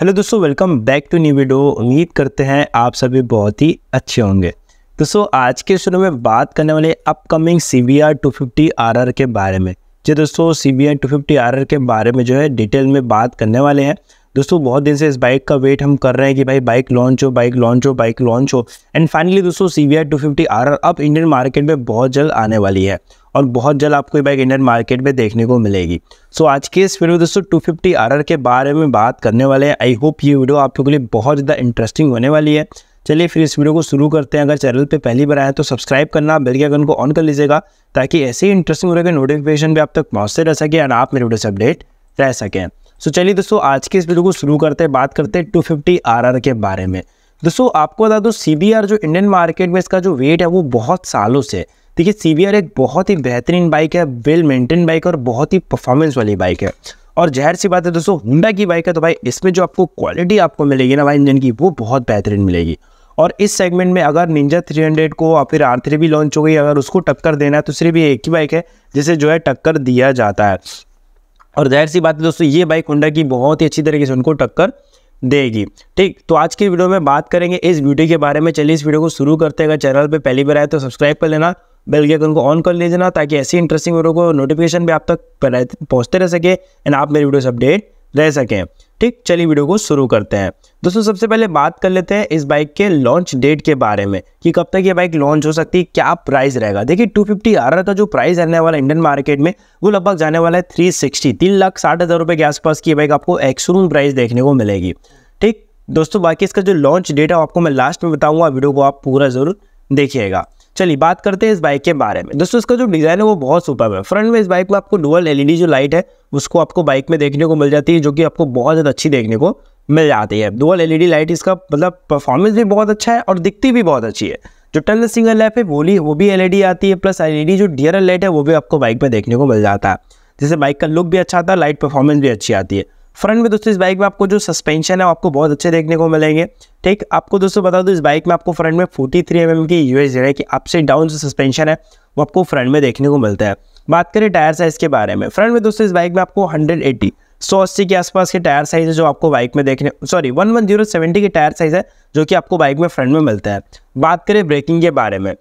hello दोस्तों welcome back to new video उम्मीद करते हैं आप सभी बहुत ही अच्छे होंगे दोस्तों आज के शुरू में बात करने वाले upcoming C B R two fifty R R के बारे में जी दोस्तों C B R two fifty R R के बारे में जो है डिटेल में बात करने वाले हैं दोस्तों बहुत दिन से इस बाइक का वेट हम कर रहे हैं कि भाई बाइक लॉन्च हो बाइक लॉन्च हो बाइक लॉन्च हो एंड फाइनली दोस्तों C V I two fifty R अब इंडियन मार्केट में बहुत जल्द आने वाली है और बहुत जल्द आपको ये बाइक इंडियन मार्केट में देखने को मिलेगी सो so, आज के इस वीडियो में दोस्तों टू फिफ्टी आर के बारे में बात करने वाले हैं आई होप ये वीडियो आप लोगों के लिए बहुत ज़्यादा इंटरेस्टिंग होने वाली है चलिए फिर इस वीडियो को शुरू करते हैं अगर चैनल पे पहली बार आए तो सब्सक्राइब करना बेल के आइकन को ऑन कर लीजिएगा ताकि ऐसे ही इंटरेस्टिंग वीडियो के नोटिफिकेशन भी आप तक पहुँचते रह सके और आप मेरे वीडियो से अपडेट रह सकें सो चलिए दोस्तों आज के इस वीडियो को शुरू करते हैं बात करते हैं टू फिफ्टी के बारे में दोस्तों आपको बता दो सी जो इंडियन मार्केट में इसका जो वेट है वो बहुत सालों से देखिए सीबीआर एक बहुत ही बेहतरीन बाइक है वेल मेंटेन बाइक और बहुत ही परफॉर्मेंस वाली बाइक है और जहर सी बात है दोस्तों हुंडा की बाइक है तो भाई इसमें जो आपको क्वालिटी आपको मिलेगी ना भाई इंजन की वो बहुत बेहतरीन मिलेगी और इस सेगमेंट में अगर निंजा 300 को या फिर आर भी लॉन्च हो गई अगर उसको टक्कर देना है तो सिर्फ ये एक ही बाइक है जिसे जो है टक्कर दिया जाता है और जाहिर सी बात है दोस्तों ये बाइक होंडा की बहुत ही अच्छी तरीके से उनको टक्कर देगी ठीक तो आज की वीडियो में बात करेंगे इस ब्यूटी के बारे में चलिए इस वीडियो को शुरू करते हैं अगर चैनल पर पहली बार आए तो सब्सक्राइब कर लेना बेल के आइकन को ऑन कर लेना ताकि ऐसी इंटरेस्टिंग वीडियो को नोटिफिकेशन भी आप तक पहुँचते रह सके एंड आप मेरी वीडियो से अपडेट रह सकें ठीक चलिए वीडियो को शुरू करते हैं दोस्तों सबसे पहले बात कर लेते हैं इस बाइक के लॉन्च डेट के बारे में कि कब तक ये बाइक लॉन्च हो सकती है क्या प्राइस रहेगा देखिए 250 फिफ्टी आ रहा था जो प्राइस रहने वाला इंडियन मार्केट में वो लगभग जाने वाला है 360 तीन लाख साठ हज़ार रुपये के आसपास की बाइक आपको एक्सरूम प्राइस देखने को मिलेगी ठीक दोस्तों बाकी इसका जो लॉन्च डेट है आपको मैं लास्ट में बताऊँगा वीडियो को आप पूरा ज़रूर देखिएगा चलिए बात करते हैं इस बाइक के बारे में दोस्तों इसका जो डिज़ाइन है वो बहुत सुपर है फ्रंट में इस बाइक में आपको डुअल एलईडी जो लाइट है उसको आपको बाइक में देखने को मिल जाती है जो कि आपको बहुत ज़्यादा अच्छी देखने को मिल जाती है डुअल एलईडी लाइट इसका मतलब परफॉर्मेंस भी बहुत अच्छा है और दिखती भी बहुत अच्छी है जो टन सिंगल लैप है बोली वो भी एल आती है प्लस एल जो डियर लाइट है वो भी आपको बाइक में देखने को मिल जाता है जिससे बाइक का लुक भी अच्छा आता है लाइट परफॉर्मेंस भी अच्छी आती है फ्रंट में दोस्तों इस बाइक में आपको जो सस्पेंशन है आपको बहुत अच्छे देखने को मिलेंगे ठीक आपको दोस्तों बता दो इस बाइक में आपको फ्रंट में 43 थ्री mm की यूएस है कि अपसे डाउन जो सस्पेंशन है वो आपको फ्रंट में देखने को मिलता है बात करें टायर साइज़ के बारे में फ्रंट में दोस्तों इस बाइक में आपको हंड्रेड एट्टी सौ अस्सी के आसपास के टायर साइज है जो आपको बाइक में देखने sorry one one zero seventy के टायर साइज है जो कि आपको बाइक में फ्रंट में मिलता है बात करें ब्रेकिंग के बारे में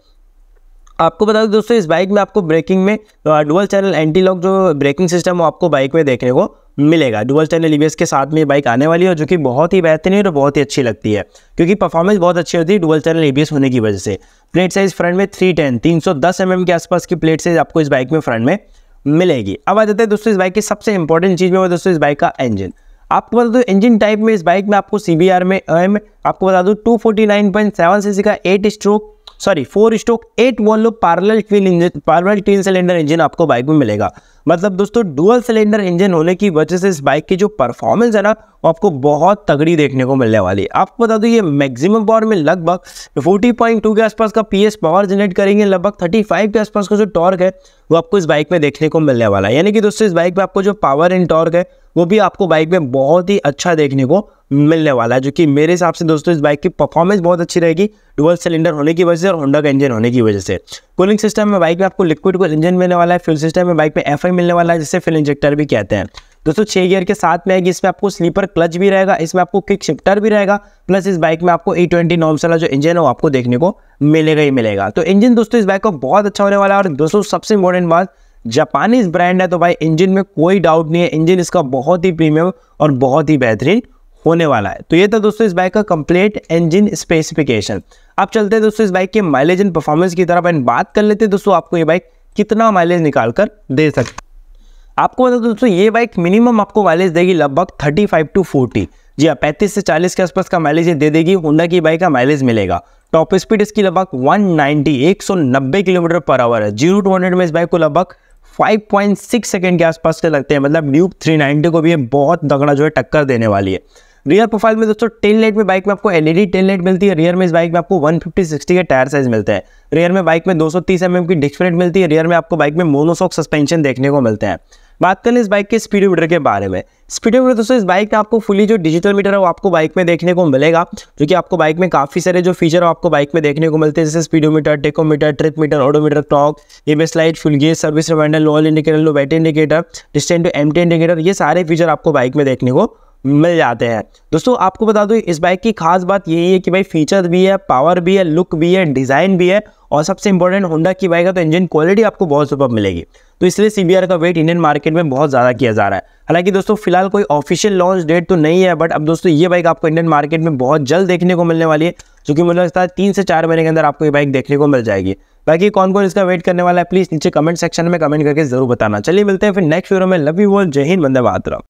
आपको बता दो दोस्तों इस बाइक में आपको ब्रेकिंग में डुअल चैनल एंटी लॉक जो ब्रेकिंग सिस्टम वो आपको बाइक में देखने को मिलेगा डुबल स्टैंड ई e के साथ में ये बाइक आने वाली है जो कि बहुत ही बेहतरीन और बहुत ही अच्छी लगती है क्योंकि परफॉर्मेंस बहुत अच्छी होती है डुबल चैनल ई होने की वजह से प्लेट साइज फ्रंट में थ्री टेन तीन सौ दस एम एम के आसपास की प्लेट साइज आपको इस बाइक में फ्रंट में मिलेगी अब आ जाते हैं दोस्तों इस बाइक की सबसे इंपॉर्टेंट चीज़ में दोस्तों इस बाइक का इंजन आपको बता दो इंजन टाइप में इस बाइक में आपको सी बी आर में एम आपको बता दूँ two forty nine point seven C C का eight stroke sorry four stroke eight one low parallel twin engine parallel twin cylinder engine आपको बाइक में मिलेगा मतलब दोस्तों डुअल सिलेंडर इंजन होने की वजह से इस बाइक की जो परफॉर्मेंस है ना वो आपको बहुत तगड़ी देखने को मिलने वाली है आपको बता दो ये मैक्सिमम पावर में लगभग 40.2 के आसपास का पीएस पावर जनरेट करेंगे लगभग 35 के आसपास का जो टॉर्क है वो आपको इस बाइक में देखने को मिलने वाला है यानी कि दोस्तों इस बाइक में आपको जो पावर एंड टॉर्क है वो भी आपको बाइक में बहुत ही अच्छा देखने को मिलने वाला है जो कि मेरे हिसाब से दोस्तों इस बाइक की परफॉर्मेंस बहुत अच्छी रहेगी डुअल सिलेंडर होने की वजह से और होंडा का इंजन होने की वजह से कूलिंग सिस्टम में बाइक में आपको लिक्विड कूल इंजन मिलने वाला है फ्यूल सिस्टम में बाइक में एफ मिलने वाला है जिसे फिल इंजेक्टर भी कहते हैं दोस्तों छः गियर के साथ में आएगी इसमें आपको स्लीपर क्लच भी रहेगा इसमें आपको किक शिफ्टर भी रहेगा प्लस इस बाइक में आपको ए ट्वेंटी नॉम्स वाला जो इंजन है वो आपको देखने को मिलेगा ही मिलेगा तो इंजन दोस्तों इस बाइक का बहुत अच्छा होने वाला है और दोस्तों सबसे इंपॉर्टेंट बात जापानीज ब्रांड है तो भाई इंजन में कोई डाउट नहीं है इंजन इसका बहुत ही प्रीमियम और बहुत ही बेहतरीन होने वाला है तो ये था दोस्तों इस बाइक का कंप्लीट इंजन स्पेसिफिकेशन अब चलते हैं दोस्तों इस बाइक के माइलेज एंड परफॉर्मेंस की तरफ एंड बात कर लेते हैं दोस्तों आपको ये बाइक कितना माइलेज निकाल कर दे सकते आपको बता मतलब दोस्तों ये बाइक मिनिमम आपको माइलेज देगी लगभग थर्टी टू फोर्टी जी हाँ पैंतीस से चालीस के आसपास का माइलेज दे देगी होंडा की बाइक का माइलेज मिलेगा टॉप स्पीड इसकी लगभग 190 190 किलोमीटर पर आवर है जीरो टू हंड्रेड में इस बाइक को लगभग 5.6 सेकंड के आसपास के लगते हैं मतलब ड्यूब 390 को भी ये बहुत दगड़ा जो है टक्कर देने वाली है रियर प्रोफाइल में दोस्तों टेन लाइट में बाइक में आपको एलईडी टेन लाइट मिलती है रियर में इस बाइक में आपको 150 60 के टायर साइज मिलते हैं रियर में बाइक में 230 mm की डिस्क प्लेट मिलती है रियर में आपको बाइक में मोनोसॉक सस्पेंशन देखने को मिलते हैं बात करें इस बाइक के स्पीडोमीटर के बारे में स्पीडोमीटर दोस्तों इस बाइक का आपको फुली जो डिजिटल मीटर है वो आपको बाइक में देखने को मिलेगा जो कि आपको बाइक में काफ़ी सारे जो फीचर है आपको बाइक में देखने को मिलते हैं जैसे speedometer tachometer trip meter odometer टॉक ये S light fuel gauge service reminder low oil indicator low battery indicator distance to एम इंडिकेटर ये सारे फीचर आपको बाइक में देखने को मिल जाते हैं दोस्तों आपको बता दूं इस बाइक की खास बात यही है कि भाई फीचर भी है पावर भी है लुक भी है डिज़ाइन भी है और सबसे इंपॉर्टेंट होंडा की बाइक है तो इंजन क्वालिटी आपको बहुत सुपर मिलेगी तो इसलिए सी का वेट इंडियन मार्केट में बहुत ज़्यादा किया जा रहा है हालांकि दोस्तों फिलहाल कोई ऑफिशियल लॉन्च डेट तो नहीं है बट अब दोस्तों ये बाइक आपको इंडियन मार्केट में बहुत जल्द देखने को मिलने वाली है जो कि मुझे लगता है तीन से चार महीने के अंदर आपको ये बाइक देखने को मिल जाएगी बाकी कौन कौन इसका वेट करने वाला है प्लीज़ नीचे कमेंट सेक्शन में कमेंट करके जरूर बताना चलिए मिलते हैं फिर नेक्स्ट वीडियो में लव यू वॉल जय हिंद वंदे मातरम